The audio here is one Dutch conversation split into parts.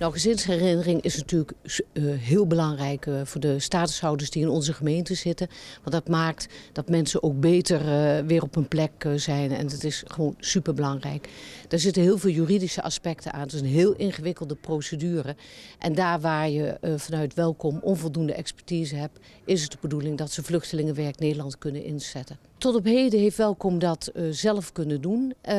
Nou, gezinsherinnering is natuurlijk eh, heel belangrijk eh, voor de statushouders die in onze gemeente zitten. Want dat maakt dat mensen ook beter eh, weer op hun plek zijn. En dat is gewoon superbelangrijk. Daar zitten heel veel juridische aspecten aan. Het is een heel ingewikkelde procedure. En daar waar je vanuit welkom onvoldoende expertise hebt, is het de bedoeling dat ze Vluchtelingenwerk Nederland kunnen inzetten tot op heden heeft Welkom dat eh, zelf kunnen doen. Eh,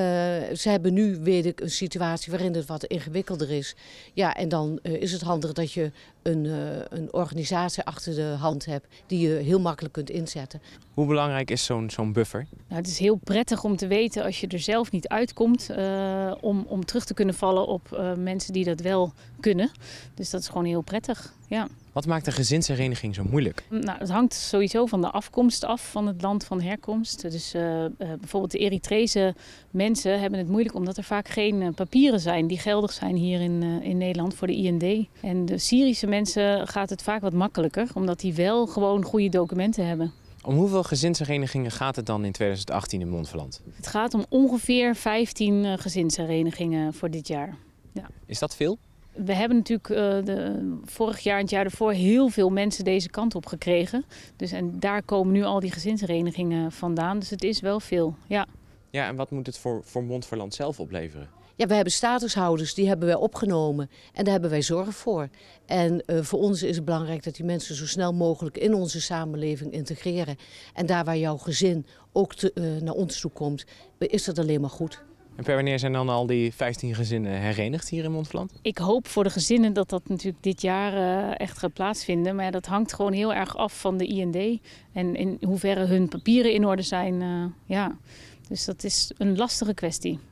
ze hebben nu, weet ik, een situatie waarin het wat ingewikkelder is. Ja, en dan eh, is het handig dat je een, een organisatie achter de hand hebt die je heel makkelijk kunt inzetten. Hoe belangrijk is zo'n zo'n buffer? Nou, het is heel prettig om te weten als je er zelf niet uitkomt, eh, om, om terug te kunnen vallen op eh, mensen die dat wel kunnen. Dus dat is gewoon heel prettig. Ja. Wat maakt een gezinshereniging zo moeilijk? Nou, het hangt sowieso van de afkomst af, van het land van herkomst. Dus eh, bijvoorbeeld de Eritrese mensen hebben het moeilijk omdat er vaak geen papieren zijn die geldig zijn hier in, in Nederland voor de IND. En de Syrische mensen gaat het vaak wat makkelijker, omdat die wel gewoon goede documenten hebben. Om hoeveel gezinsherenigingen gaat het dan in 2018 in Mondverland? Het gaat om ongeveer 15 eh, gezinsherenigingen voor dit jaar. Ja. Is dat veel? We hebben natuurlijk eh, de, vorig jaar en het jaar ervoor heel veel mensen deze kant op gekregen. Dus, en daar komen nu al die gezinsherenigingen vandaan. Dus het is wel veel, ja. Ja, en wat moet het voor, voor Montferland zelf opleveren? Ja, we hebben statushouders, die hebben wij opgenomen en daar hebben wij zorg voor. En eh, voor ons is het belangrijk dat die mensen zo snel mogelijk in onze samenleving integreren. En daar waar jouw gezin ook eh, naar ons toe komt, is dat alleen maar goed. En per wanneer zijn dan al die 15 gezinnen herenigd hier in Montfland? Ik hoop voor de gezinnen dat dat natuurlijk dit jaar eh, echt gaat plaatsvinden. Maar dat hangt gewoon heel erg af van de IND. En in hoeverre hun papieren in orde zijn. ja. Dus dat is een lastige kwestie.